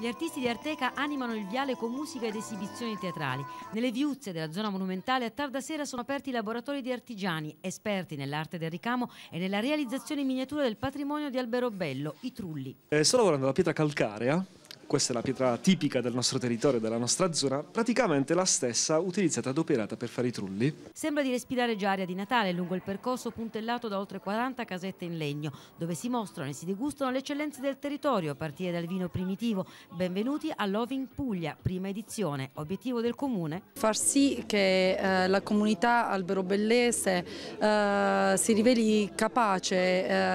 Gli artisti di Arteca animano il viale con musica ed esibizioni teatrali. Nelle viuzze della zona monumentale a tarda sera sono aperti i laboratori di artigiani, esperti nell'arte del ricamo e nella realizzazione in miniatura del patrimonio di Alberobello, i Trulli. Eh, sto lavorando alla pietra calcarea questa è la pietra tipica del nostro territorio, della nostra zona, praticamente la stessa utilizzata ad operata per fare i trulli. Sembra di respirare già aria di Natale lungo il percorso puntellato da oltre 40 casette in legno, dove si mostrano e si degustano le eccellenze del territorio, a partire dal vino primitivo. Benvenuti all'Oving Puglia, prima edizione. Obiettivo del comune? Far sì che eh, la comunità alberobellese eh, si riveli capace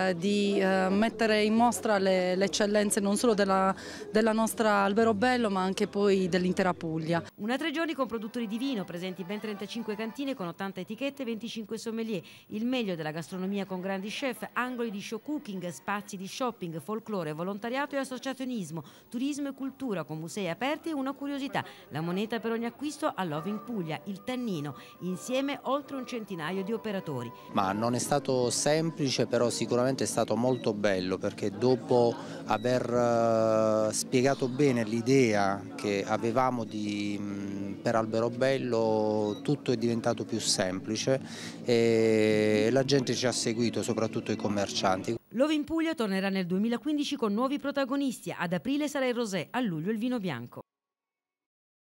eh, di eh, mettere in mostra le, le, eccellenze non solo della, della nostra nostra Alberobello ma anche poi dell'intera Puglia. Una tre giorni con produttori di vino, presenti ben 35 cantine con 80 etichette e 25 sommelier, il meglio della gastronomia con grandi chef, angoli di show cooking, spazi di shopping, folklore, volontariato e associazionismo, turismo e cultura con musei aperti e una curiosità, la moneta per ogni acquisto a Love in Puglia, il Tannino, insieme oltre un centinaio di operatori. Ma non è stato semplice però sicuramente è stato molto bello perché dopo aver eh, spiegato bene l'idea che avevamo di, mm, per Bello tutto è diventato più semplice e la gente ci ha seguito, soprattutto i commercianti. L'Ove in Puglia tornerà nel 2015 con nuovi protagonisti, ad aprile sarà il rosé, a luglio il vino bianco.